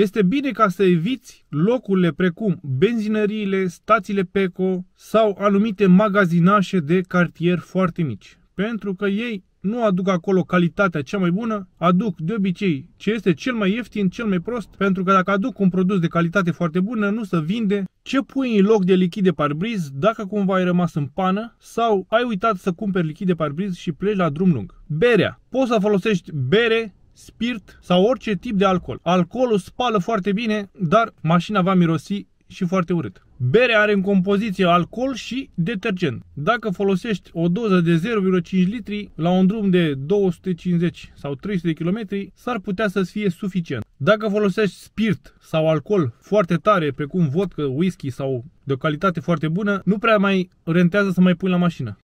Este bine ca să eviți locurile precum benzinăriile, stațiile PECO sau anumite magazinașe de cartier foarte mici, pentru că ei nu aduc acolo calitatea cea mai bună, aduc de obicei ce este cel mai ieftin, cel mai prost, pentru că dacă aduc un produs de calitate foarte bună, nu se vinde. Ce pui în loc de lichid de parbriz dacă cumva ai rămas în pană sau ai uitat să cumperi lichid de parbriz și pleci la drum lung? Berea. Poți să folosești bere spirit sau orice tip de alcool. Alcoolul spală foarte bine, dar mașina va mirosi și foarte urât. Berea are în compoziție alcool și detergent. Dacă folosești o doză de 0,5 litri la un drum de 250 sau 300 de km, s-ar putea să fie suficient. Dacă folosești spirit sau alcool foarte tare, precum vodka, whisky sau de o calitate foarte bună, nu prea mai rentează să mai pui la mașină.